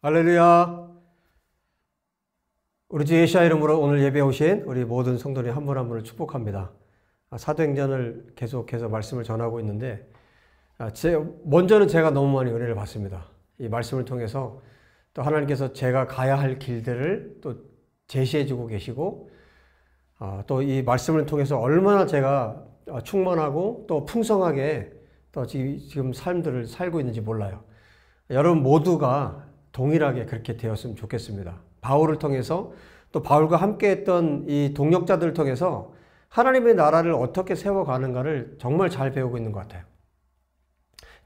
할렐루야. 우리 주 예수의 이름으로 오늘 예배 오신 우리 모든 성도님 한 분 한 분을 축복합니다. 아, 사도행전을 계속해서 말씀을 전하고 있는데 아, 먼저는 제가 너무 많이 은혜를 받습니다. 이 말씀을 통해서 또 하나님께서 제가 가야 할 길들을 또 제시해 주고 계시고 아, 또이 말씀을 통해서 얼마나 제가 충만하고 또 풍성하게 또 지금 삶들을 살고 있는지 몰라요. 여러분 모두가 동일하게 그렇게 되었으면 좋겠습니다. 바울을 통해서 또 바울과 함께 했던 이 동력자들을 통해서 하나님의 나라를 어떻게 세워가는가를 정말 잘 배우고 있는 것 같아요.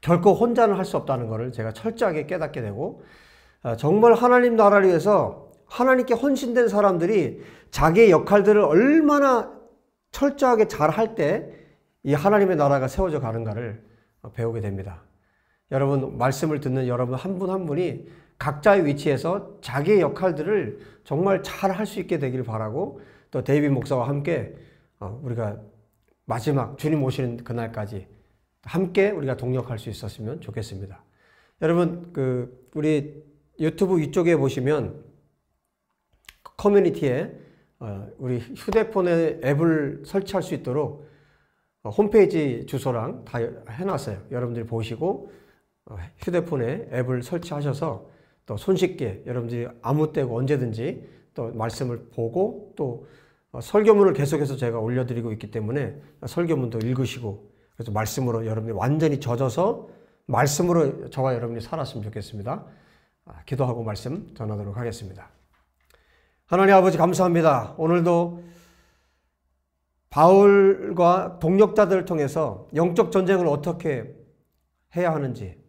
결코 혼자는 할 수 없다는 것을 제가 철저하게 깨닫게 되고 아, 정말 하나님 나라를 위해서 하나님께 헌신된 사람들이 자기의 역할들을 얼마나 철저하게 잘 할 때 이 하나님의 나라가 세워져 가는가를 배우게 됩니다. 여러분 말씀을 듣는 여러분 한 분한 한 분이 각자의 위치에서 자기의 역할들을 정말 잘 할 수 있게 되길 바라고 또 데이비 목사와 함께 어, 우리가 마지막 주님 오시는 그날까지 함께 우리가 동력할 수 있었으면 좋겠습니다. 여러분 그 우리 유튜브 위쪽에 보시면 커뮤니티에 어, 우리 휴대폰에 앱을 설치할 수 있도록 어, 홈페이지 주소랑 다 해놨어요. 여러분들이 보시고 휴대폰에 앱을 설치하셔서 또 손쉽게 여러분들이 아무 때고 언제든지 또 말씀을 보고 또 어, 설교문을 계속해서 제가 올려드리고 있기 때문에 설교문도 읽으시고 그래서 말씀으로 여러분이 완전히 젖어서 말씀으로 저와 여러분이 살았으면 좋겠습니다. 아, 기도하고 말씀 전하도록 하겠습니다. 하나님 아버지 감사합니다. 오늘도 바울과 동력자들을 통해서 영적 전쟁을 어떻게 해야 하는지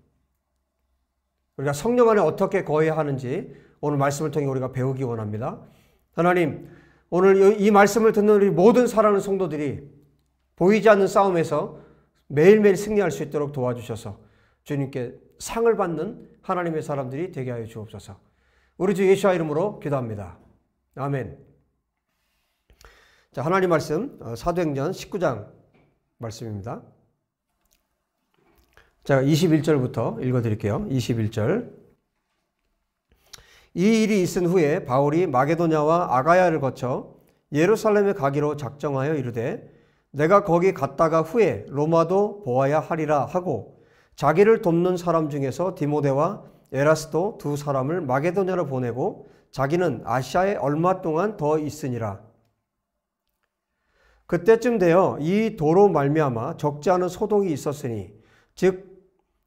우리가 성령 안에 어떻게 거해하는지 오늘 말씀을 통해 우리가 배우기 원합니다. 하나님, 오늘 이 말씀을 듣는 우리 모든 사랑하는 성도들이 보이지 않는 싸움에서 매일매일 승리할 수 있도록 도와주셔서 주님께 상을 받는 하나님의 사람들이 되게 하여 주옵소서. 우리 주 예수와 이름으로 기도합니다. 아멘. 자, 하나님 말씀 어, 사도행전 19장 말씀입니다. 자, 21절부터 읽어드릴게요. 21절. 이 일이 있은 후에 바울이 마게도냐와 아가야를 거쳐 예루살렘에 가기로 작정하여 이르되 내가 거기 갔다가 후에 로마도 보아야 하리라 하고 자기를 돕는 사람 중에서 디모데와 에라스도 두 사람을 마게도냐로 보내고 자기는 아시아에 얼마 동안 더 있으니라. 그때쯤 되어 이 도로 말미암아 적지 않은 소동이 있었으니 즉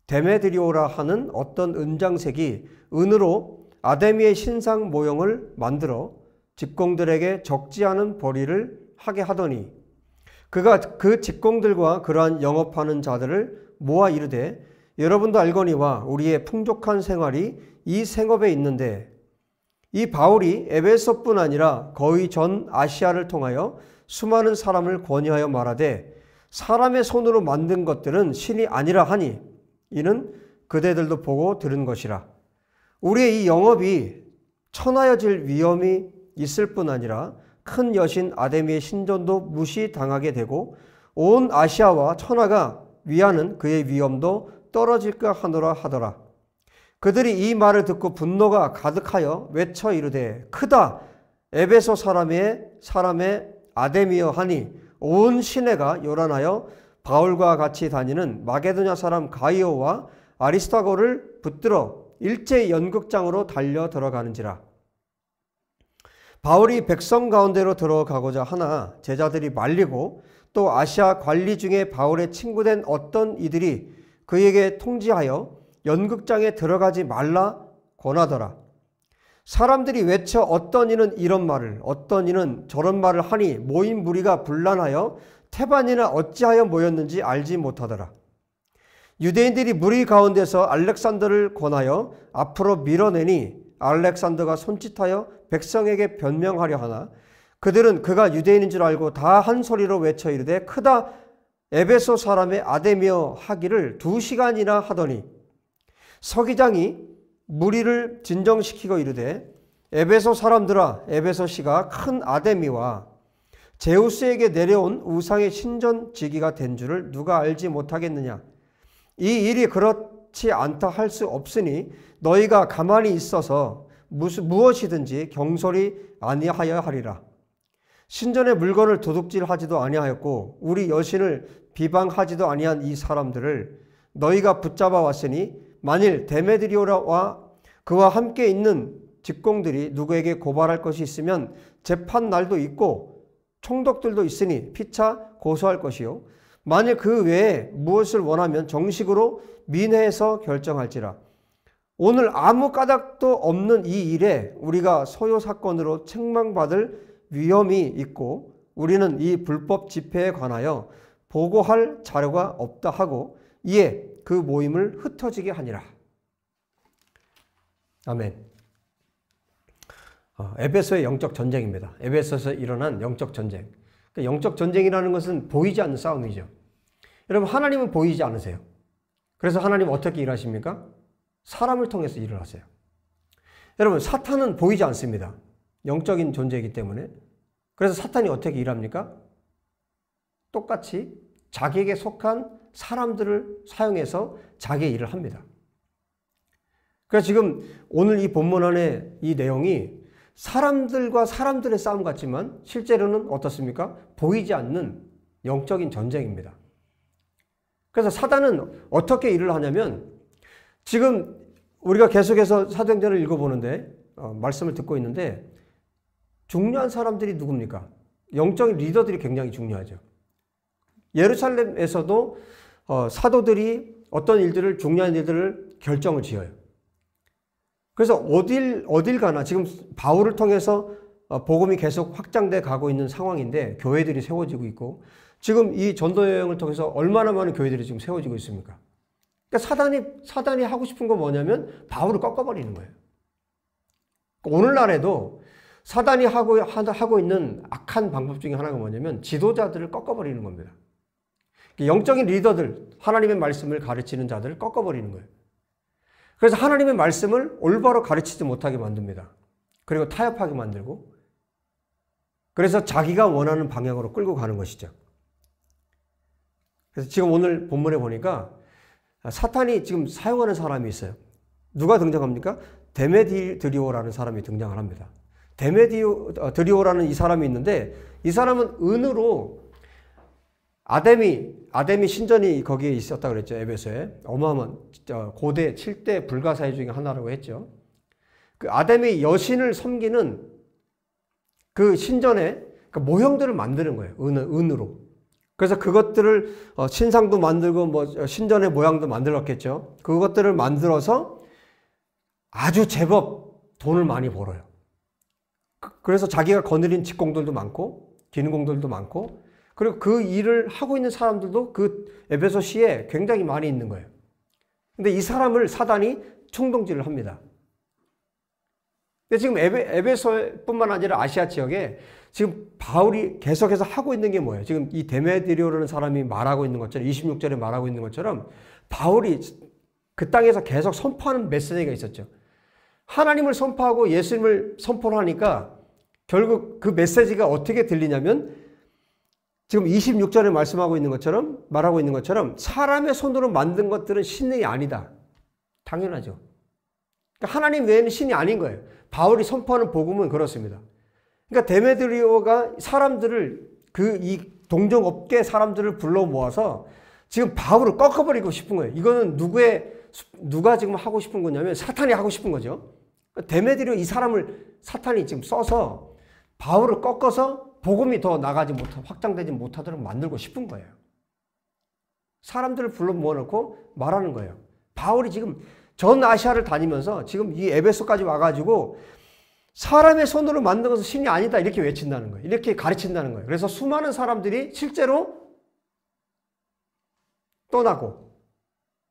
데메드리오라 하는 어떤 은장색이 은으로 아데미의 신상 모형을 만들어 직공들에게 적지 않은 벌이를 하게 하더니 그가 그 직공들과 그러한 영업하는 자들을 모아 이르되 여러분도 알거니와 우리의 풍족한 생활이 이 생업에 있는데 이 바울이 에베소뿐 아니라 거의 전 아시아를 통하여 수많은 사람을 권유하여 말하되 사람의 손으로 만든 것들은 신이 아니라 하니 이는 그대들도 보고 들은 것이라. 우리의 이 영업이 천하여질 위험이 있을 뿐 아니라 큰 여신 아데미의 신전도 무시당하게 되고 온 아시아와 천하가 위하는 그의 위험도 떨어질까 하노라 하더라. 그들이 이 말을 듣고 분노가 가득하여 외쳐 이르되 크다 에베소 사람의 사람의 아데미여 하니 온 시내가 요란하여 바울과 같이 다니는 마게도냐 사람 가이오와 아리스타고를 붙들어 일제 연극장으로 달려 들어가는지라. 바울이 백성 가운데로 들어가고자 하나 제자들이 말리고 또 아시아 관리 중에 바울의 친구된 어떤 이들이 그에게 통지하여 연극장에 들어가지 말라 권하더라. 사람들이 외쳐 어떤 이는 이런 말을 어떤 이는 저런 말을 하니 모인 무리가 분란하여 태반이나 어찌하여 모였는지 알지 못하더라. 유대인들이 무리 가운데서 알렉산더를 권하여 앞으로 밀어내니 알렉산더가 손짓하여 백성에게 변명하려 하나 그들은 그가 유대인인 줄 알고 다 한 소리로 외쳐 이르되 크다 에베소 사람의 아데미어 하기를 두 시간이나 하더니 서기장이 무리를 진정시키고 이르되 에베소 사람들아 에베소 시가 큰 아데미와 제우스에게 내려온 우상의 신전지기가 된 줄을 누가 알지 못하겠느냐. 이 일이 그렇지 않다 할 수 없으니 너희가 가만히 있어서 무슨, 무엇이든지 경솔히 아니하여 하리라. 신전의 물건을 도둑질하지도 아니하였고 우리 여신을 비방하지도 아니한 이 사람들을 너희가 붙잡아 왔으니 만일 데메드리오라와 그와 함께 있는 직공들이 누구에게 고발할 것이 있으면 재판 날도 있고 총독들도 있으니 피차 고소할 것이요. 만일 그 외에 무엇을 원하면 정식으로 민회에서 결정할지라. 오늘 아무 까닭도 없는 이 일에 우리가 소요 사건으로 책망받을 위험이 있고 우리는 이 불법 집회에 관하여 보고할 자료가 없다 하고 이에 그 모임을 흩어지게 하니라. 아멘. 어, 에베소의 영적 전쟁입니다. 에베소에서 일어난 영적 전쟁. 그 영적 전쟁이라는 것은 보이지 않는 싸움이죠. 여러분 하나님은 보이지 않으세요. 그래서 하나님 어떻게 일하십니까? 사람을 통해서 일을 하세요. 여러분 사탄은 보이지 않습니다. 영적인 존재이기 때문에. 그래서 사탄이 어떻게 일합니까? 똑같이 자기에게 속한 사람들을 사용해서 자기의 일을 합니다. 그래서 지금 오늘 이 본문 안에 이 내용이 사람들과 사람들의 싸움 같지만 실제로는 어떻습니까? 보이지 않는 영적인 전쟁입니다. 그래서 사단은 어떻게 일을 하냐면 지금 우리가 계속해서 사도행전을 읽어보는데 어, 말씀을 듣고 있는데 중요한 사람들이 누굽니까? 영적인 리더들이 굉장히 중요하죠. 예루살렘에서도 어, 사도들이 어떤 일들을 중요한 일들을 결정을 지어요. 그래서 어딜 어딜 가나 지금 바울을 통해서 어, 복음이 계속 확장돼 가고 있는 상황인데 교회들이 세워지고 있고 지금 이 전도 여행을 통해서 얼마나 많은 교회들이 지금 세워지고 있습니까? 그러니까 사단이 사단이 하고 싶은 건 뭐냐면 바울을 꺾어버리는 거예요. 그러니까 오늘날에도 사단이 하고 하고 있는 악한 방법 중에 하나가 뭐냐면 지도자들을 꺾어버리는 겁니다. 그러니까 영적인 리더들 하나님의 말씀을 가르치는 자들을 꺾어버리는 거예요. 그래서 하나님의 말씀을 올바로 가르치지 못하게 만듭니다. 그리고 타협하게 만들고 그래서 자기가 원하는 방향으로 끌고 가는 것이죠. 그래서 지금 오늘 본문에 보니까 사탄이 지금 사용하는 사람이 있어요. 누가 등장합니까? 데메드리오라는 디 사람이 등장을 합니다. 데메드리오라는 디이 사람이 있는데 이 사람은 은으로 아데미, 아데미 신전이 거기에 있었다고 그랬죠. 에베소에. 어마어마한 고대 7대 불가사의 중에 하나라고 했죠. 그 아데미 여신을 섬기는 그 신전에 그 모형들을 만드는 거예요. 은, 은으로. 그래서 그것들을 어, 신상도 만들고 뭐 어, 신전의 모양도 만들었겠죠. 그것들을 만들어서 아주 제법 돈을 많이 벌어요. 그, 그래서 자기가 거느린 직공들도 많고 기능공들도 많고 그리고 그 일을 하고 있는 사람들도 그 에베소 시에 굉장히 많이 있는 거예요. 근데 이 사람을 사단이 총동질을 합니다. 근데 지금 에베, 소뿐만 아니라 아시아 지역에 지금 바울이 계속해서 하고 있는 게 뭐예요? 지금 이데메디오라는 사람이 말하고 있는 것처럼 26절에 말하고 있는 것처럼 바울이 그 땅에서 계속 선포하는 메시지가 있었죠. 하나님을 선포하고 예수님을 선포를 하니까 결국 그 메시지가 어떻게 들리냐면 지금 26절에 말씀하고 있는 것처럼 말하고 있는 것처럼 사람의 손으로 만든 것들은 신이 아니다. 당연하죠. 그러니까 하나님 외에는 신이 아닌 거예요. 바울이 선포하는 복음은 그렇습니다. 그러니까 데메드리오가 사람들을 그 이 동정업계 사람들을 불러 모아서 지금 바울을 꺾어버리고 싶은 거예요. 이거는 누구의 누가 지금 하고 싶은 거냐면 사탄이 하고 싶은 거죠. 그러니까 데메드리오 이 사람을 사탄이 지금 써서 바울을 꺾어서 복음이 더 나가지 못하, 확장되지 못하도록 만들고 싶은 거예요. 사람들을 불러 모아놓고 말하는 거예요. 바울이 지금 전 아시아를 다니면서 지금 이 에베소까지 와가지고 사람의 손으로 만든 것은 신이 아니다 이렇게 외친다는 거예요. 이렇게 가르친다는 거예요. 그래서 수많은 사람들이 실제로 떠나고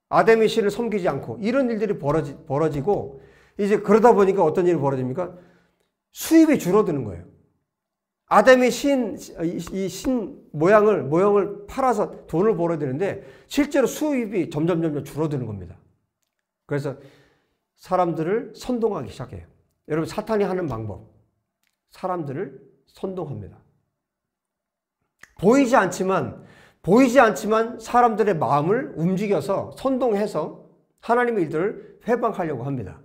아담의 신을 섬기지 않고 이런 일들이 벌어지, 벌어지고 이제 그러다 보니까 어떤 일이 벌어집니까? 수입이 줄어드는 거예요. 아담이 신, 이 신 모양을, 모형을 팔아서 돈을 벌어야 되는데 실제로 수입이 점점 점점 줄어드는 겁니다. 그래서 사람들을 선동하기 시작해요. 여러분, 사탄이 하는 방법. 사람들을 선동합니다. 보이지 않지만, 보이지 않지만 사람들의 마음을 움직여서 선동해서 하나님의 일들을 회방하려고 합니다.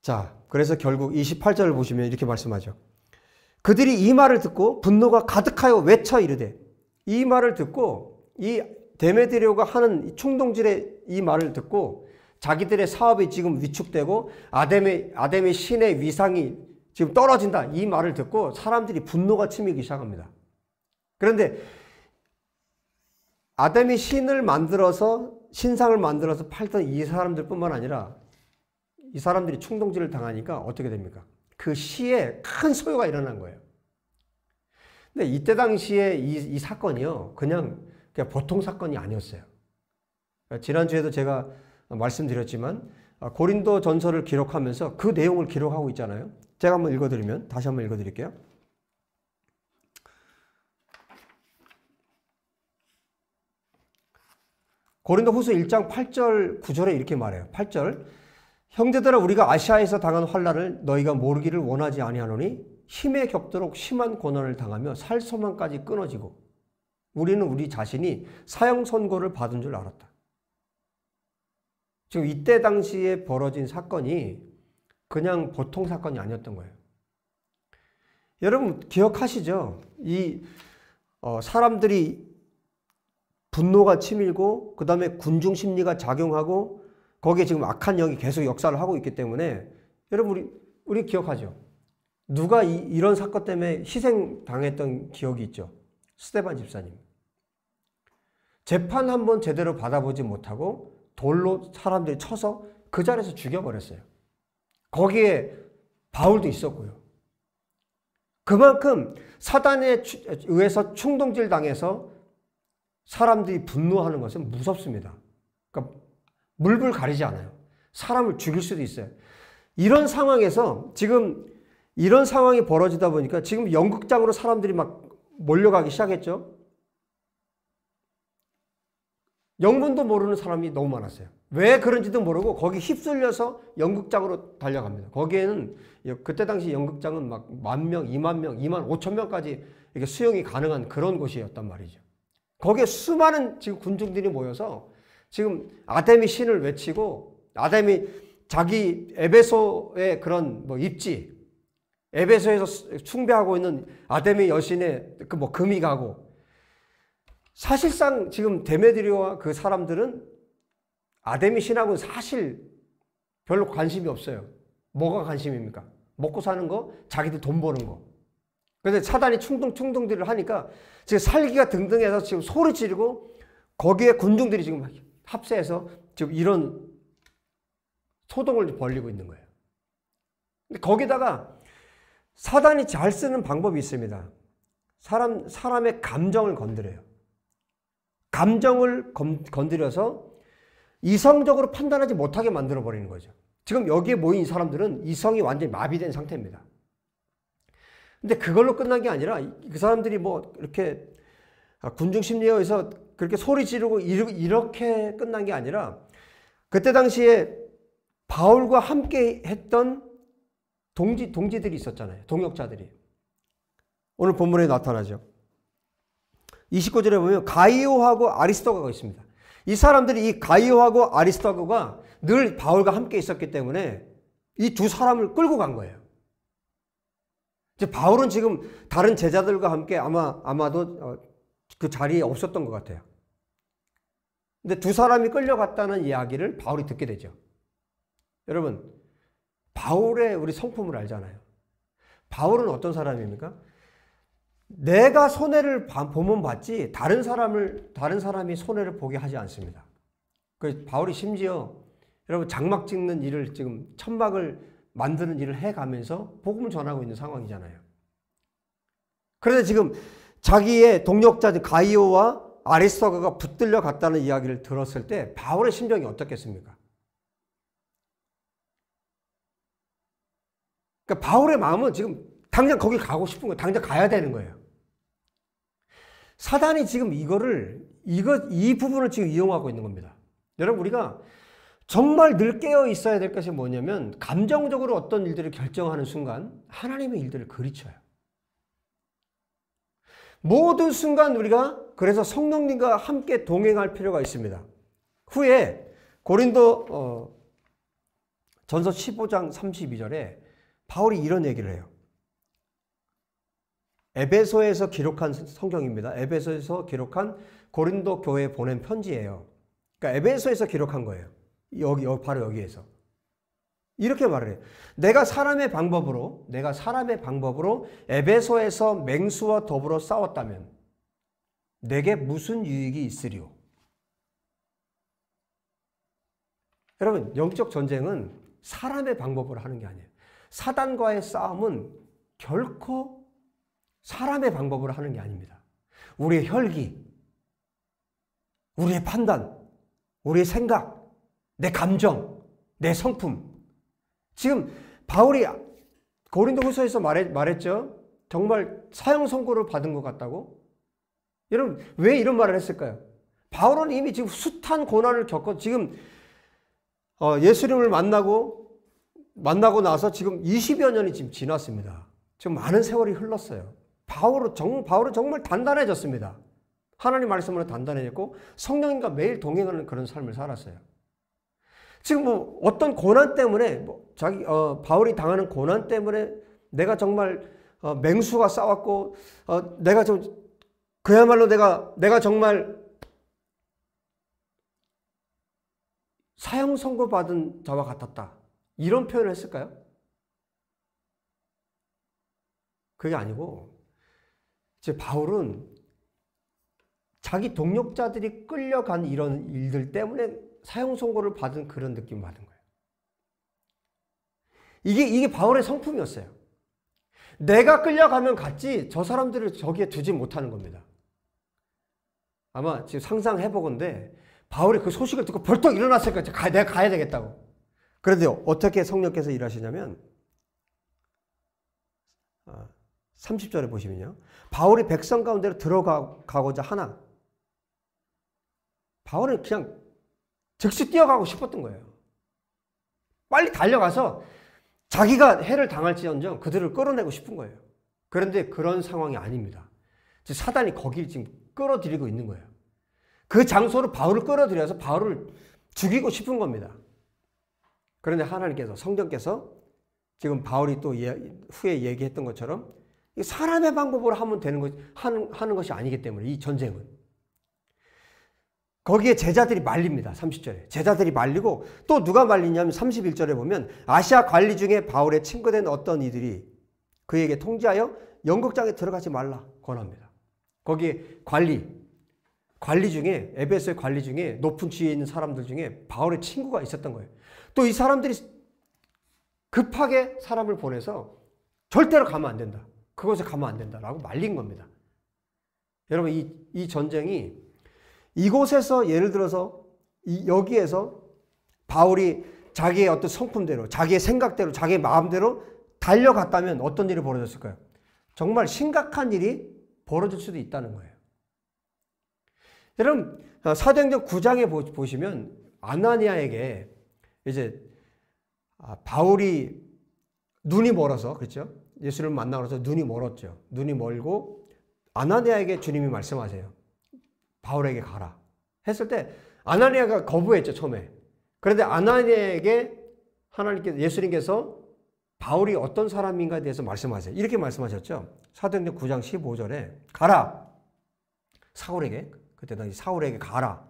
자, 그래서 결국 28절을 보시면 이렇게 말씀하죠. 그들이 이 말을 듣고 분노가 가득하여 외쳐 이르되 이 말을 듣고 이 데메드리오가 하는 충동질의 이 말을 듣고 자기들의 사업이 지금 위축되고 아담의 아담의 신의 위상이 지금 떨어진다 이 말을 듣고 사람들이 분노가 치밀기 시작합니다. 그런데 아담이 신을 만들어서 신상을 만들어서 팔던 이 사람들뿐만 아니라 이 사람들이 충동질을 당하니까 어떻게 됩니까? 그 시에 큰 소요가 일어난 거예요. 근데 이때 당시에 이, 이 사건이요. 그냥, 그냥 보통 사건이 아니었어요. 지난주에도 제가 말씀드렸지만 아, 고린도 전서를 기록하면서 그 내용을 기록하고 있잖아요. 제가 한번 읽어드리면 다시 한번 읽어드릴게요. 고린도 후서 1장 8절 9절에 이렇게 말해요. 8절 형제들아 우리가 아시아에서 당한 환란을 너희가 모르기를 원하지 아니하노니 힘에 겪도록 심한 고난을 당하며 살 소망까지 끊어지고 우리는 우리 자신이 사형 선고를 받은 줄 알았다. 지금 이때 당시에 벌어진 사건이 그냥 보통 사건이 아니었던 거예요. 여러분 기억하시죠? 이 어, 사람들이 분노가 치밀고 그 다음에 군중 심리가 작용하고 거기에 지금 악한 영이 계속 역사를 하고 있기 때문에 여러분 우리 우리 기억하죠. 누가 이, 런 사건 때문에 희생 당했던 기억이 있죠. 스테반 집사님. 재판 한번 제대로 받아보지 못하고 돌로 사람들이 쳐서 그 자리에서 죽여버렸어요. 거기에 바울도 있었고요. 그만큼 사단에 의해서 충동질 당해서 사람들이 분노하는 것은 무섭습니다. 그러니까 물불 가리지 않아요. 사람을 죽일 수도 있어요. 이런 상황에서 지금 이런 상황이 벌어지다 보니까 지금 연극장으로 사람들이 막 몰려가기 시작했죠. 영문도 모르는 사람이 너무 많았어요. 왜 그런지도 모르고 거기 휩쓸려서 연극장으로 달려갑니다. 거기에는 그때 당시 연극장은 막 만 명, 이만 명, 이만 오천 명까지 이게 수용이 가능한 그런 곳이었단 말이죠. 거기에 수많은 지금 군중들이 모여서 지금 아담이 신을 외치고 아담이 자기 에베소의 그런 뭐 입지 에베소에서 숭배하고 있는 아담의 여신의 그 뭐 금이 가고 사실상 지금 데메드리와 그 사람들은 아담이 신하고는 사실 별로 관심이 없어요. 뭐가 관심입니까? 먹고 사는 거, 자기들 돈 버는 거. 근데 차단이 충동 충동들을 하니까 지금 살기가 등등해서 지금 소리 지르고 거기에 군중들이 지금 합세해서 지금 이런 소동을 벌리고 있는 거예요. 근데 거기다가 사단이 잘 쓰는 방법이 있습니다. 사람, 사람의 감정을 건드려요. 감정을 건, 건드려서 이성적으로 판단하지 못하게 만들어버리는 거죠. 지금 여기에 모인 사람들은 이성이 완전히 마비된 상태입니다. 근데 그걸로 끝난 게 아니라 그 사람들이 뭐 이렇게 군중심리에 서 그렇게 소리 지르고 이렇게 끝난 게 아니라 그때 당시에 바울과 함께 했던 동지, 동지들이 있었잖아요. 동역자들이. 오늘 본문에 나타나죠. 29절에 보면 가이오하고 아리스토가가 있습니다. 이 사람들이 이 가이오하고 아리스토가가 늘 바울과 함께 있었기 때문에 이 두 사람을 끌고 간 거예요. 이제 바울은 지금 다른 제자들과 함께 아마 아마도 어, 그 자리에 없었던 것 같아요. 근데 두 사람이 끌려갔다는 이야기를 바울이 듣게 되죠. 여러분, 바울의 우리 성품을 알잖아요. 바울은 어떤 사람입니까? 내가 손해를 보면 봤지 다른 사람을 다른 사람이 손해를 보게 하지 않습니다. 그 바울이 심지어 여러분 장막 찍는 일을 지금 천막을 만드는 일을 해가면서 복음을 전하고 있는 상황이잖아요. 그런데 지금 자기의 동력자 가이오와 아리스토가가 붙들려 갔다는 이야기를 들었을 때 바울의 심정이 어떻겠습니까? 그러니까 바울의 마음은 지금 당장 거기 가고 싶은 거예요. 당장 가야 되는 거예요. 사단이 지금 이거를 이거 이 부분을 지금 이용하고 있는 겁니다. 여러분 우리가 정말 늘 깨어 있어야 될 것이 뭐냐면 감정적으로 어떤 일들을 결정하는 순간 하나님의 일들을 그리쳐요. 모든 순간 우리가 그래서 성령님과 함께 동행할 필요가 있습니다. 후에 고린도 어, 전서 15장 32절에 바울이 이런 얘기를 해요. 에베소에서 기록한 성경입니다. 에베소에서 기록한 고린도 교회 보낸 편지예요. 그러니까 에베소에서 기록한 거예요. 여기, 여기 어, 바로 여기에서. 이렇게 말을 해요. 내가 사람의 방법으로, 내가 사람의 방법으로 에베소에서 맹수와 더불어 싸웠다면 내게 무슨 유익이 있으리오? 여러분, 영적 전쟁은 사람의 방법으로 하는 게 아니에요. 사단과의 싸움은 결코 사람의 방법으로 하는 게 아닙니다. 우리의 혈기, 우리의 판단, 우리의 생각, 내 감정, 내 성품, 지금 바울이 고린도 후서에서 말했, 죠 정말 사형 선고를 받은 것 같다고. 여러분 왜 이런 말을 했을까요? 바울은 이미 지금 숱한 고난을 겪어 지금 어, 예수님을 만나고 만나고 나서 지금 20여 년이 지금 지났습니다. 지금 많은 세월이 흘렀어요. 바울은, 정, 바울은 정말 단단해졌습니다. 하나님 말씀으로 단단해졌고 성령님과 매일 동행하는 그런 삶을 살았어요. 지금 뭐 어떤 고난 때문에 뭐 자기 어, 바울이 당하는 고난 때문에 내가 정말 어, 맹수가 싸웠고 어, 내가 좀 그야말로 내가 내가 정말 사형 선고 받은 자와 같았다. 이런 표현을 했을까요? 그게 아니고 이제 바울은 자기 동력자들이 끌려간 이런 일들 때문에 사형 선고를 받은 그런 느낌을 받은 거예요. 이게 이게 바울의 성품이었어요. 내가 끌려가면 갔지 저 사람들을 저기에 두지 못하는 겁니다. 아마 지금 상상해 보건데 바울이 그 소식을 듣고 벌떡 일어났을 거예요. 내가 가야 되겠다고. 그런데 어떻게 성령께서 일하시냐면 30절에 아, 보시면요. 바울이 백성 가운데로 들어가고자 하나 바울은 그냥 즉시 뛰어가고 싶었던 거예요. 빨리 달려가서 자기가 해를 당할지언정 그들을 끌어내고 싶은 거예요. 그런데 그런 상황이 아닙니다. 사단이 거기를 지금 끌어들이고 있는 거예요. 그 장소로 바울을 끌어들여서 바울을 죽이고 싶은 겁니다. 그런데 하나님께서 성경께서 지금 바울이 또 예, 후에 얘기했던 것처럼 사람의 방법으로 하면 되는 것 하는, 하는 것이 아니기 때문에 이 전쟁은 거기에 제자들이 말립니다. 30절에. 제자들이 말리고 또 누가 말리냐면 31절에 보면 아시아 관리 중에 바울의 친구된 어떤 이들이 그에게 통지하여 연극장에 들어가지 말라 권합니다. 거기에 관리, 관리 중에 에베소의 관리 중에 높은 지위에 있는 사람들 중에 바울의 친구가 있었던 거예요. 또 이 사람들이 급하게 사람을 보내서 절대로 가면 안 된다. 그것에 가면 안 된다라고 말린 겁니다. 여러분 이, 이 전쟁이 이곳에서 예를 들어서 여기에서 바울이 자기의 어떤 성품대로, 자기의 생각대로, 자기의 마음대로 달려갔다면 어떤 일이 벌어졌을까요? 정말 심각한 일이 벌어질 수도 있다는 거예요. 여러분, 어, 사도행전 9장에 보시면 아나니아에게 이제 아, 바울이 눈이 멀어서 그렇죠? 예수를 만나서 눈이 멀었죠. 눈이 멀고 아나니아에게 주님이 말씀하세요. 바울에게 가라. 했을 때 아나니아가 거부했죠, 처음에. 그런데 아나니아에게 하나님께서 예수님께서 바울이 어떤 사람인가에 대해서 말씀하세요. 이렇게 말씀하셨죠. 사도행전 9장 15절에 가라. 사울에게 그때 당시 사울에게 가라.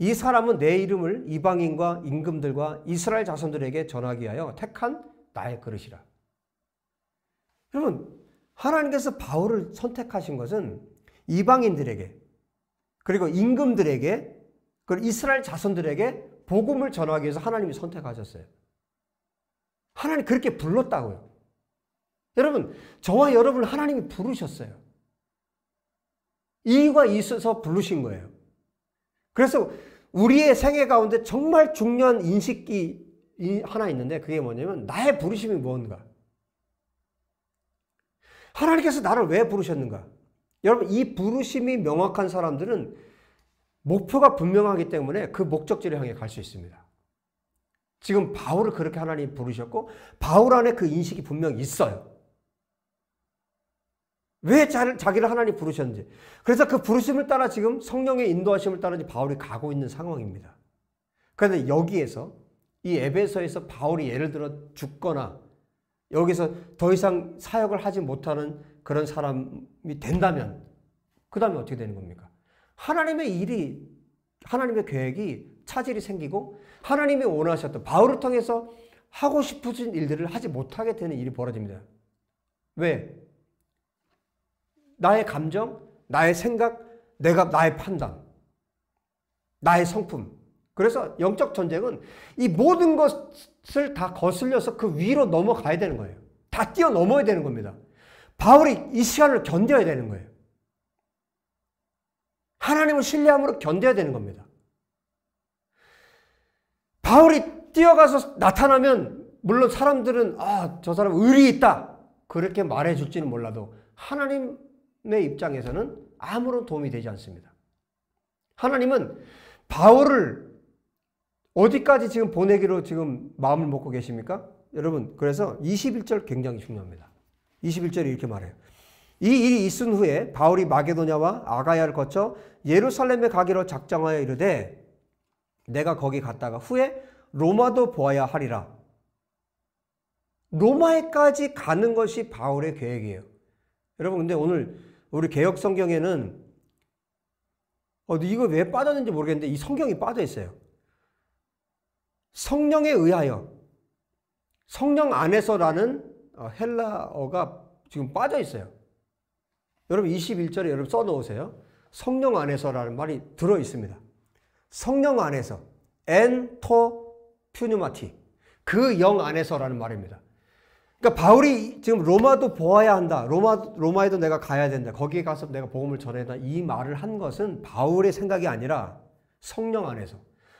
이 사람은 내 이름을 이방인과 임금들과 이스라엘 자손들에게 전하기 위 하여 택한 나의 그릇이라. 여러분, 하나님께서 바울을 선택하신 것은 이방인들에게 그리고 임금들에게 그리고 이스라엘 자손들에게 복음을 전하기 위해서 하나님이 선택하셨어요. 하나님 그렇게 불렀다고요. 여러분, 저와 여러분 하나님이 부르셨어요. 이유가 있어서 부르신 거예요. 그래서 우리의 생애 가운데 정말 중요한 인식이 하나 있는데 그게 뭐냐면 나의 부르심이 뭔가. 하나님께서 나를 왜 부르셨는가? 여러분 이 부르심이 명확한 사람들은 목표가 분명하기 때문에 그 목적지를 향해 갈 수 있습니다. 지금 바울을 그렇게 하나님 부르셨고 바울 안에 그 인식이 분명 있어요. 왜 자기를 하나님 부르셨는지. 그래서 그 부르심을 따라 지금 성령의 인도하심을 따라 바울이 가고 있는 상황입니다. 그런데 여기에서 이 에베소에서 바울이 예를 들어 죽거나 여기서 더 이상 사역을 하지 못하는 그런 사람이 된다면 그 다음에 어떻게 되는 겁니까? 하나님의 일이 하나님의 계획이 차질이 생기고 하나님이 원하셨던 바울을 통해서 하고 싶으신 일들을 하지 못하게 되는 일이 벌어집니다. 왜? 나의 감정, 나의 생각, 내가 나의 판단, 나의 성품. 그래서 영적 전쟁은 이 모든 것을 다 거슬려서 그 위로 넘어가야 되는 거예요. 다 뛰어넘어야 되는 겁니다. 바울이 이 시간을 견뎌야 되는 거예요. 하나님을 신뢰함으로 견뎌야 되는 겁니다. 바울이 뛰어가서 나타나면 물론 사람들은 아, 저 사람 의리 있다. 그렇게 말해 줄지는 몰라도 하나님의 입장에서는 아무런 도움이 되지 않습니다. 하나님은 바울을 어디까지 지금 보내기로 지금 마음을 먹고 계십니까? 여러분, 그래서 21절 굉장히 중요합니다. 21절에 이렇게 말해요. 이 일이 있은 후에 바울이 마게도냐와 아가야를 거쳐 예루살렘에 가기로 작정하여 이르되 내가 거기 갔다가 후에 로마도 보아야 하리라. 로마에까지 가는 것이 바울의 계획이에요. 여러분 근데 오늘 우리 개혁 성경에는 어, 이거 왜 빠졌는지 모르겠는데 이 성경이 빠져 있어요. 성령에 의하여 성령 안에서라는 어, 헬라어가 지금 빠져 있어요. 여러분 21절에 여러분 써 놓으세요. 성령 안에서라는 말이 들어 있습니다. 성령 안에서 엔토 퓨뉴마티 그 영 안에서라는 말입니다. 그러니까 바울이 지금 로마도 보아야 한다. 로마 로마에도 내가 가야 된다. 거기에 가서 내가 복음을 전해다 이 말을 한 것은 바울의 생각이 아니라 성령 안에서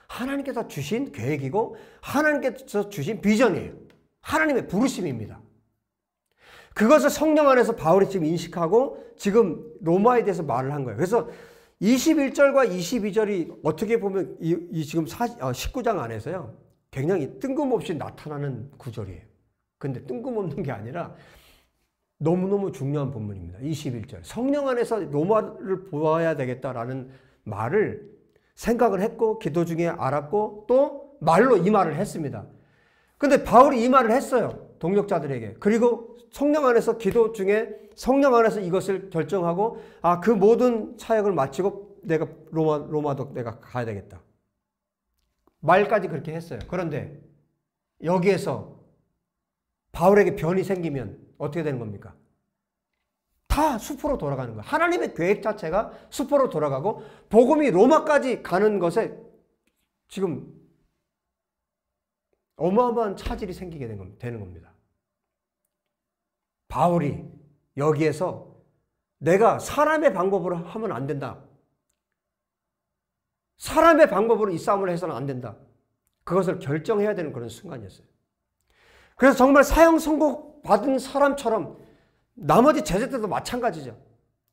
하나님께서 주신 계획이고 하나님께서 주신 비전이에요. 하나님의 부르심입니다. 그것을 성령 안에서 바울이 지금 인식하고 지금 로마에 대해서 말을 한 거예요. 그래서 21절과 22절이 어떻게 보면 이, 이 지금 사, 어, 19장 안에서요. 굉장히 뜬금없이 나타나는 구절이에요. 근데 뜬금없는 게 아니라 너무너무 중요한 본문입니다. 21절. 성령 안에서 로마를 보아야 되겠다라는 말을 생각을 했고 기도 중에 알았고 또 말로 이 말을 했습니다. 근데 바울이 이 말을 했어요. 동력자들에게 그리고 성령 안에서 기도 중에 성령 안에서 이것을 결정하고 아 그 모든 차역을 마치고 내가 로마 로마도 내가 가야 되겠다 말까지 그렇게 했어요. 그런데 여기에서 바울에게 변이 생기면 어떻게 되는 겁니까? 다 수포로 돌아가는 거예요. 하나님의 계획 자체가 수포로 돌아가고 복음이 로마까지 가는 것에 지금 어마어마한 차질이 생기게 된, 되는 겁니다. 바울이 여기에서 내가 사람의 방법으로 하면 안 된다. 사람의 방법으로 이 싸움을 해서는 안 된다. 그것을 결정해야 되는 그런 순간이었어요. 그래서 정말 사형 선고 받은 사람처럼 나머지 제자들도 마찬가지죠.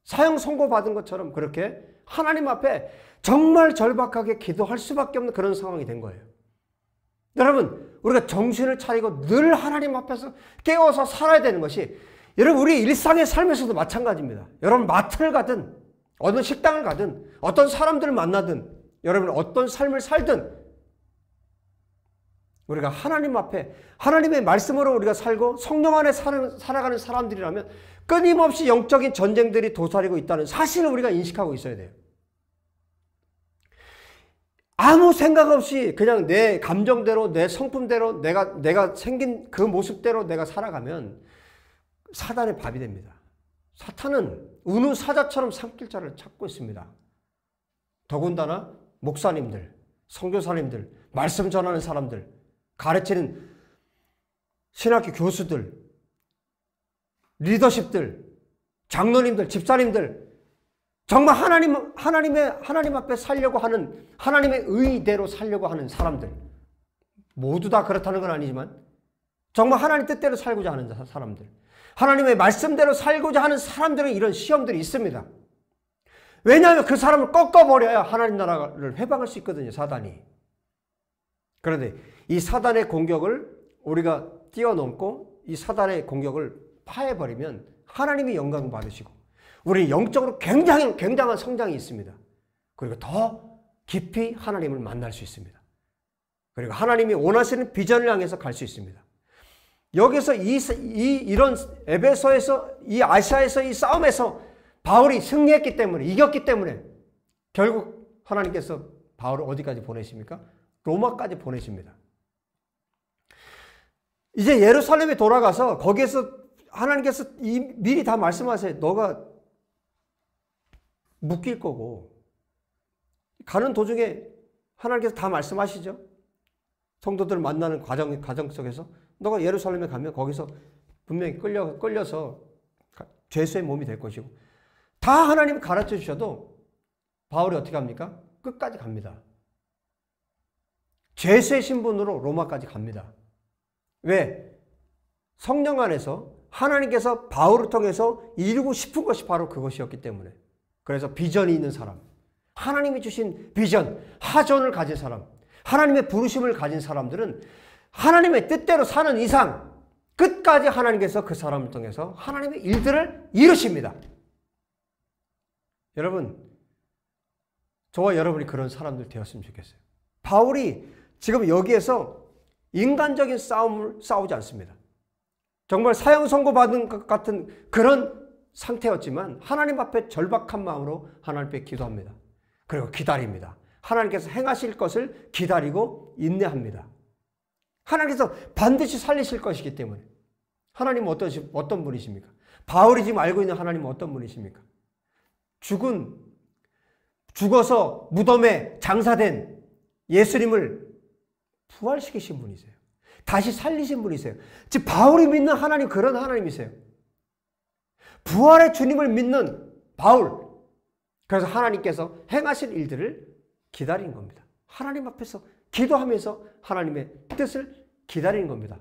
사형 선고 받은 것처럼 그렇게 하나님 앞에 정말 절박하게 기도할 수밖에 없는 그런 상황이 된 거예요. 여러분, 우리가 정신을 차리고 늘 하나님 앞에서 깨워서 살아야 되는 것이 여러분 우리 일상의 삶에서도 마찬가지입니다. 여러분 마트를 가든 어느 식당을 가든 어떤 사람들을 만나든 여러분 어떤 삶을 살든 우리가 하나님 앞에 하나님의 말씀으로 우리가 살고 성령 안에 살아가는 사람들이라면 끊임없이 영적인 전쟁들이 도사리고 있다는 사실을 우리가 인식하고 있어야 돼요. 아무 생각 없이 그냥 내 감정대로 내 성품대로 내가 내가 생긴 그 모습대로 내가 살아가면 사단의 밥이 됩니다. 사탄은 우는 사자처럼 삼킬자를 찾고 있습니다. 더군다나 목사님들, 성교사님들, 말씀 전하는 사람들, 가르치는 신학교 교수들, 리더십들, 장로님들, 집사님들 정말 하나님, 하나님의, 하나님 앞에 살려고 하는, 하나님의 의대로 살려고 하는 사람들. 모두 다 그렇다는 건 아니지만, 정말 하나님 뜻대로 살고자 하는 사람들. 하나님의 말씀대로 살고자 하는 사람들은 이런 시험들이 있습니다. 왜냐하면 그 사람을 꺾어버려야 하나님 나라를 회방할 수 있거든요, 사단이. 그런데 이 사단의 공격을 우리가 뛰어넘고 이 사단의 공격을 파해버리면 하나님이 영광 받으시고 우리 영적으로 굉장히 굉장한 성장이 있습니다. 그리고 더 깊이 하나님을 만날 수 있습니다. 그리고 하나님이 원하시는 비전을 향해서 갈 수 있습니다. 여기서 이, 이 이런 에베소에서 이 아시아에서 이 싸움에서 바울이 승리했기 때문에 이겼기 때문에 결국 하나님께서 바울을 어디까지 보내십니까? 로마까지 보내십니다. 이제 예루살렘에 돌아가서 거기에서 하나님께서 미리 다 말씀하세요. 너가 묶일 거고 가는 도중에 하나님께서 다 말씀하시죠. 성도들 만나는 과정 과정 속에서 너가 예루살렘에 가면 거기서 분명히 끌려 끌려서 죄수의 몸이 될 것이고 다 하나님 가르쳐 주셔도 바울이 어떻게 합니까? 끝까지 갑니다. 죄수의 신분으로 로마까지 갑니다. 왜? 성령 안에서 하나님께서 바울을 통해서 이루고 싶은 것이 바로 그것이었기 때문에. 그래서 비전이 있는 사람, 하나님이 주신 비전, 하전을 가진 사람, 하나님의 부르심을 가진 사람들은 하나님의 뜻대로 사는 이상 끝까지 하나님께서 그 사람을 통해서 하나님의 일들을 이루십니다. 여러분, 저와 여러분이 그런 사람들 되었으면 좋겠어요. 바울이 지금 여기에서 인간적인 싸움을 싸우지 않습니다. 정말 사형 선고 받은 것 같은 그런 상태였지만 하나님 앞에 절박한 마음으로 하나님 께 기도합니다. 그리고 기다립니다. 하나님께서 행하실 것을 기다리고 인내합니다. 하나님께서 반드시 살리실 것이기 때문에 하나님은 어떤, 어떤 분이십니까? 바울이 지금 알고 있는 하나님은 어떤 분이십니까? 죽은 죽어서 무덤에 장사된 예수님을 부활시키신 분이세요. 다시 살리신 분이세요. 즉 바울이 믿는 하나님 그런 하나님이세요. 부활의 주님을 믿는 바울. 그래서 하나님께서 행하실 일들을 기다리는 겁니다. 하나님 앞에서 기도하면서 하나님의 뜻을 기다리는 겁니다.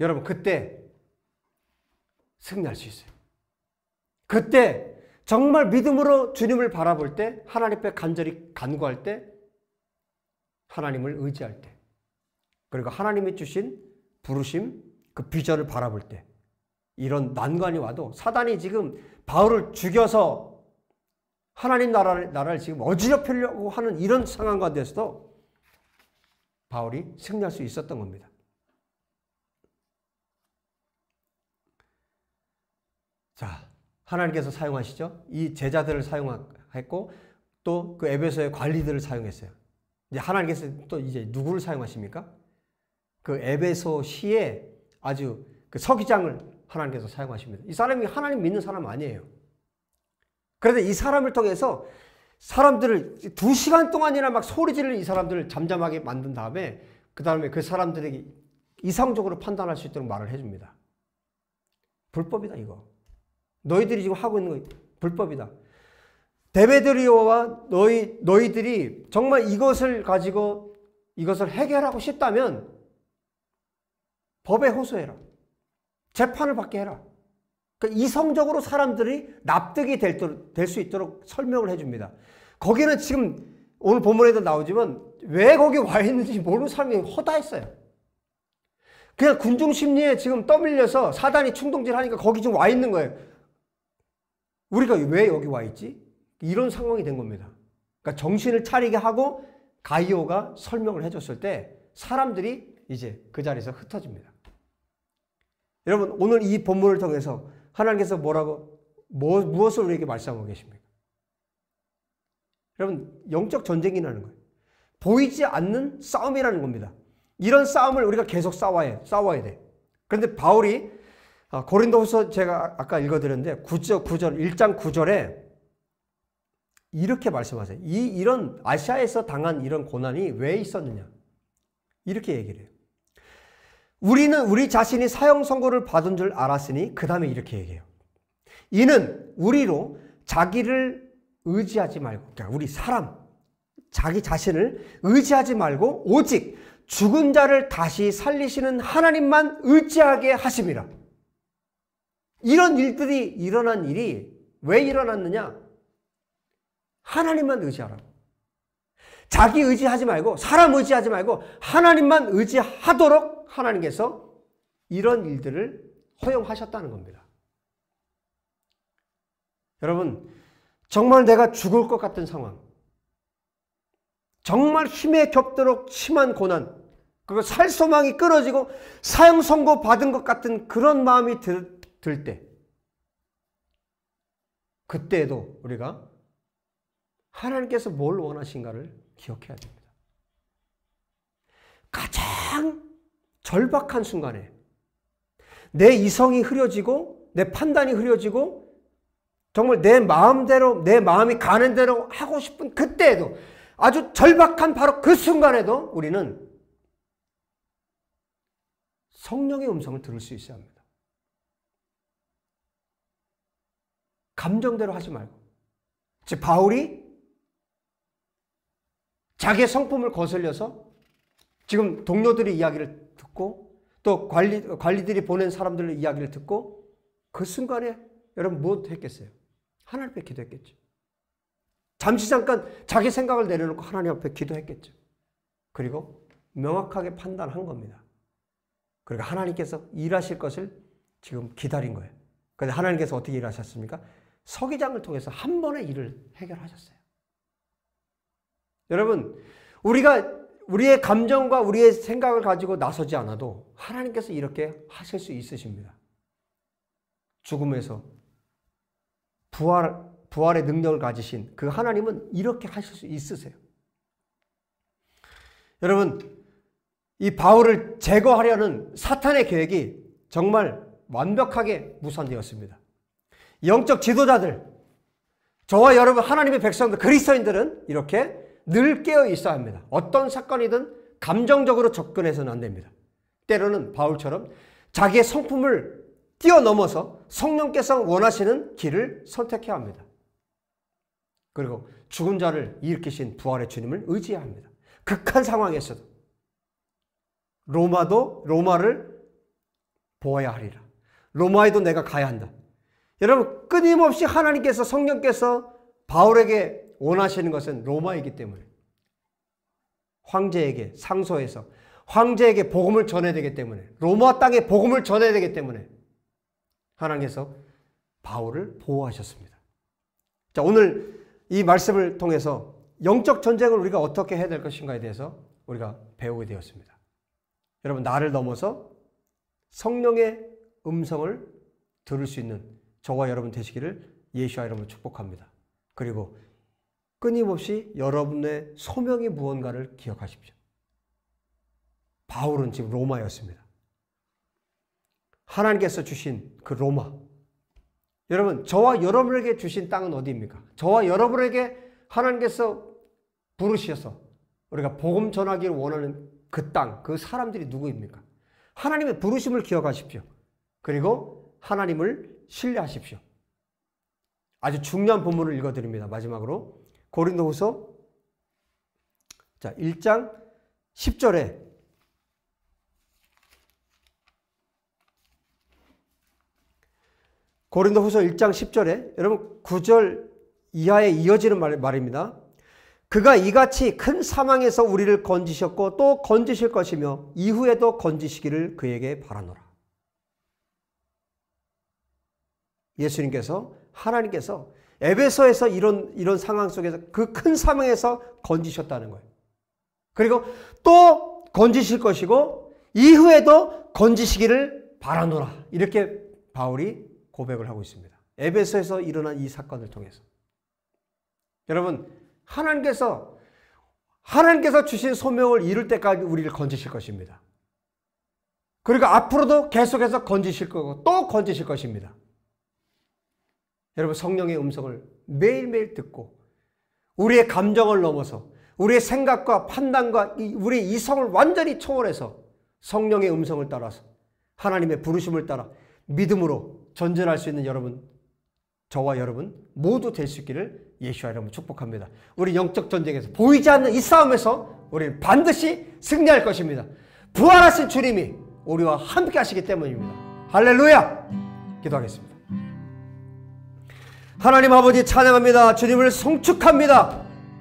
여러분, 그때 승리할 수 있어요. 그때 정말 믿음으로 주님을 바라볼 때, 하나님 앞에 간절히 간구할 때, 하나님을 의지할 때, 그리고 하나님이 주신 부르심, 그 비전을 바라볼 때, 이런 난관이 와도 사단이 지금 바울을 죽여서 하나님 나라를, 나라를 지금 어지럽히려고 하는 이런 상황 가운데서도 바울이 승리할 수 있었던 겁니다. 자, 하나님께서 사용하시죠. 이 제자들을 사용했고 또 그 에베소의 관리들을 사용했어요. 이제 하나님께서 또 이제 누구를 사용하십니까? 그 에베소 시에 아주 그 서기장을 하나님께서 사용하십니다. 이 사람이 하나님 믿는 사람 아니에요. 그런데 이 사람을 통해서 사람들을 두 시간 동안이나 막 소리 지르는 이 사람들을 잠잠하게 만든 다음에 그 다음에 그 사람들에게 이상적으로 판단할 수 있도록 말을 해줍니다. 불법이다 이거. 너희들이 지금 하고 있는 거 불법이다. 데베드리오와 너희 너희들이 정말 이것을 가지고 이것을 해결하고 싶다면 법에 호소해라. 재판을 받게 해라. 그 이성적으로 사람들이 납득이 될 수 있도록 설명을 해줍니다. 거기는 지금 오늘 본문에도 나오지만 왜 거기 와 있는지 모르는 사람이 허다했어요. 그냥 군중 심리에 지금 떠밀려서 사단이 충동질하니까 거기 지금 와 있는 거예요. 우리가 왜 여기 와 있지? 이런 상황이 된 겁니다. 그러니까 정신을 차리게 하고 가이오가 설명을 해줬을 때 사람들이 이제 그 자리에서 흩어집니다. 여러분 오늘 이 본문을 통해서 하나님께서 뭐라고 뭐, 무엇을 우리에게 말씀하고 계십니까? 여러분 영적 전쟁이라는 거예요. 보이지 않는 싸움이라는 겁니다. 이런 싸움을 우리가 계속 싸워야 싸워야 돼. 그런데 바울이 아, 고린도후서 제가 아까 읽어드렸는데 9절 9절 1장 9절에 이렇게 말씀하세요. 이 이런 아시아에서 당한 이런 고난이 왜 있었느냐 이렇게 얘기를 해요. 우리는 우리 자신이 사형 선고를 받은 줄 알았으니 그 다음에 이렇게 얘기해요. 이는 우리로 자기를 의지하지 말고 그러니까 우리 사람 자기 자신을 의지하지 말고 오직 죽은 자를 다시 살리시는 하나님만 의지하게 하심이라. 이런 일들이 일어난 일이 왜 일어났느냐? 하나님만 의지하라 자기 의지하지 말고 사람 의지하지 말고 하나님만 의지하도록 하나님께서 이런 일들을 허용하셨다는 겁니다. 여러분 정말 내가 죽을 것 같은 상황 정말 힘에 겹도록 심한 고난 그리고 살 소망이 끊어지고 사형 선고 받은 것 같은 그런 마음이 들때그때도 우리가 하나님께서 뭘 원하신가를 기억해야 됩니다. 가장 절박한 순간에 내 이성이 흐려지고 내 판단이 흐려지고 정말 내 마음대로 내 마음이 가는 대로 하고 싶은 그때에도 아주 절박한 바로 그 순간에도 우리는 성령의 음성을 들을 수 있어야 합니다. 감정대로 하지 말고. 즉 바울이 자기의 성품을 거슬려서 지금 동료들의 이야기를 듣고 또 관리, 관리들이 보낸 사람들의 이야기를 듣고 그 순간에 여러분 무엇 했겠어요? 하나님 앞에 기도했겠죠. 잠시 잠깐 자기 생각을 내려놓고 하나님 앞에 기도했겠죠. 그리고 명확하게 판단한 겁니다. 그러니 하나님께서 일하실 것을 지금 기다린 거예요. 그런데 하나님께서 어떻게 일하셨습니까? 서기장을 통해서 한 번에 일을 해결하셨어요. 여러분, 우리가 우리의 감정과 우리의 생각을 가지고 나서지 않아도 하나님께서 이렇게 하실 수 있으십니다. 죽음에서 부활, 부활의 능력을 가지신 그 하나님은 이렇게 하실 수 있으세요. 여러분, 이 바울을 제거하려는 사탄의 계획이 정말 완벽하게 무산되었습니다. 영적 지도자들, 저와 여러분, 하나님의 백성들, 그리스도인들은 이렇게 늘 깨어 있어야 합니다. 어떤 사건이든 감정적으로 접근해서는 안 됩니다. 때로는 바울처럼 자기의 성품을 뛰어넘어서 성령께서 원하시는 길을 선택해야 합니다. 그리고 죽은 자를 일으키신 부활의 주님을 의지해야 합니다. 극한 상황에서도 로마도 로마를 보아야 하리라. 로마에도 내가 가야 한다. 여러분 끊임없이 하나님께서 성령께서 바울에게 원하시는 것은 로마이기 때문에 황제에게 상소해서 황제에게 복음을 전해야 되기 때문에 로마 땅에 복음을 전해야 되기 때문에 하나님께서 바울을 보호하셨습니다. 자, 오늘 이 말씀을 통해서 영적 전쟁을 우리가 어떻게 해야 될 것인가에 대해서 우리가 배우게 되었습니다. 여러분, 나를 넘어서 성령의 음성을 들을 수 있는 저와 여러분 되시기를 예수와 여러분 축복합니다. 그리고 끊임없이 여러분의 소명이 무언가를 기억하십시오. 바울은 지금 로마였습니다. 하나님께서 주신 그 로마. 여러분, 저와 여러분에게 주신 땅은 어디입니까? 저와 여러분에게 하나님께서 부르셔서 우리가 복음 전하기를 원하는 그 땅, 그 사람들이 누구입니까? 하나님의 부르심을 기억하십시오. 그리고 하나님을 신뢰하십시오. 아주 중요한 본문을 읽어드립니다. 마지막으로 고린도후서 자, 1장 10절에 고린도후서 1장 10절에 여러분 9절 이하에 이어지는 말, 말입니다. 그가 이같이 큰 사망에서 우리를 건지셨고 또 건지실 것이며 이후에도 건지시기를 그에게 바라노라. 예수님께서 하나님께서 에베소에서 이런, 이런 상황 속에서 그 큰 사망에서 건지셨다는 거예요. 그리고 또 건지실 것이고, 이후에도 건지시기를 바라노라. 이렇게 바울이 고백을 하고 있습니다. 에베소에서 일어난 이 사건을 통해서. 여러분, 하나님께서, 하나님께서 주신 소명을 이룰 때까지 우리를 건지실 것입니다. 그리고 앞으로도 계속해서 건지실 거고 또 건지실 것입니다. 여러분 성령의 음성을 매일매일 듣고 우리의 감정을 넘어서 우리의 생각과 판단과 우리의 이성을 완전히 초월해서 성령의 음성을 따라서 하나님의 부르심을 따라 믿음으로 전전할 수 있는 여러분 저와 여러분 모두 될 수 있기를 예수와 여러분 축복합니다. 우리 영적 전쟁에서 보이지 않는 이 싸움에서 우리는 반드시 승리할 것입니다. 부활하신 주님이 우리와 함께 하시기 때문입니다. 할렐루야! 기도하겠습니다. 하나님 아버지 찬양합니다. 주님을 송축합니다.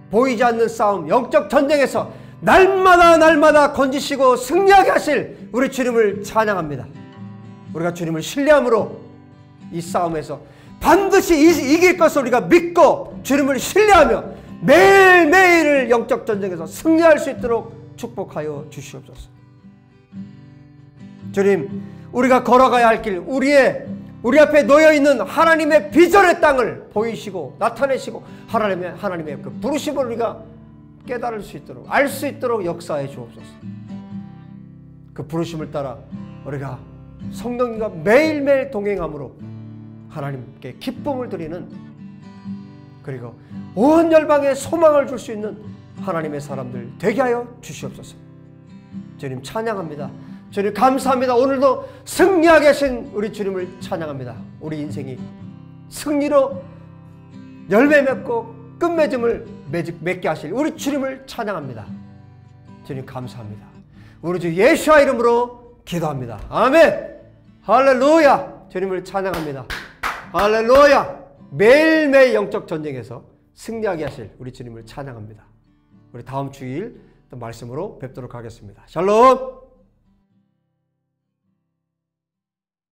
보이지 않는 싸움, 영적 전쟁에서 날마다 날마다 건지시고 승리하게 하실 우리 주님을 찬양합니다. 우리가 주님을 신뢰함으로 이 싸움에서 반드시 이길 것을 우리가 믿고 주님을 신뢰하며 매일매일을 영적 전쟁에서 승리할 수 있도록 축복하여 주시옵소서. 주님, 우리가 걸어가야 할 길, 우리의 우리 앞에 놓여 있는 하나님의 비전의 땅을 보이시고 나타내시고 하나님의 하나님의 그 부르심을 우리가 깨달을 수 있도록 알 수 있도록 역사해 주옵소서. 그 부르심을 따라 우리가 성령님과 매일매일 동행함으로 하나님께 기쁨을 드리는 그리고 온 열방에 소망을 줄 수 있는 하나님의 사람들 되게 하여 주시옵소서. 주님 찬양합니다. 주님 감사합니다. 오늘도 승리하게 하신 우리 주님을 찬양합니다. 우리 인생이 승리로 열매 맺고 끝맺음을 맺게 하실 우리 주님을 찬양합니다. 주님 감사합니다. 우리 주 예수와 이름으로 기도합니다. 아멘. 할렐루야. 주님을 찬양합니다. 할렐루야. 매일매일 영적 전쟁에서 승리하게 하실 우리 주님을 찬양합니다. 우리 다음 주일 또 말씀으로 뵙도록 하겠습니다. 샬롬.